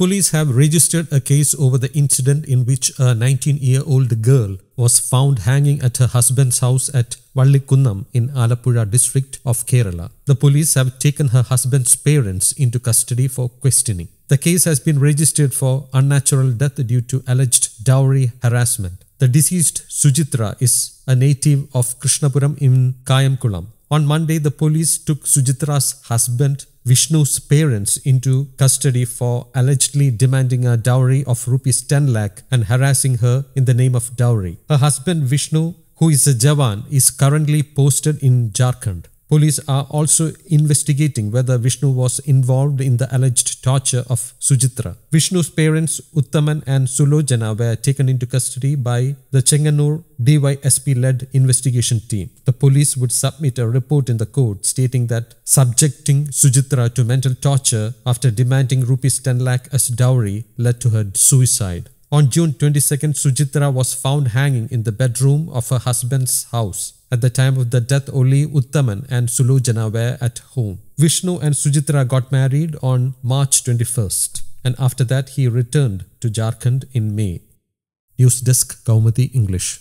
Police have registered a case over the incident in which a 19-year-old girl was found hanging at her husband's house at Vallikunnam in Alapura district of Kerala. The police have taken her husband's parents into custody for questioning. The case has been registered for unnatural death due to alleged dowry harassment. The deceased Sujitra is a native of Krishnapuram in Kayamkulam. On Monday, the police took Sujitra's husband Vishnu's parents into custody for allegedly demanding a dowry of rupees 10 lakh and harassing her in the name of dowry. Her husband Vishnu, who is a Jawan, is currently posted in Jharkhand. Police are also investigating whether Vishnu was involved in the alleged torture of Sujitra. Vishnu's parents Uttaman and Sulojana were taken into custody by the Chenganur DYSP-led investigation team. The police would submit a report in the court stating that subjecting Sujitra to mental torture after demanding rupees 10 lakh as dowry led to her suicide. On June 22, Sujitra was found hanging in the bedroom of her husband's house. At the time of the death, only Uttaman and Sulojana were at home. Vishnu and Sujitra got married on March 21st, and after that, he returned to Jharkhand in May. News Desk Kaumati English.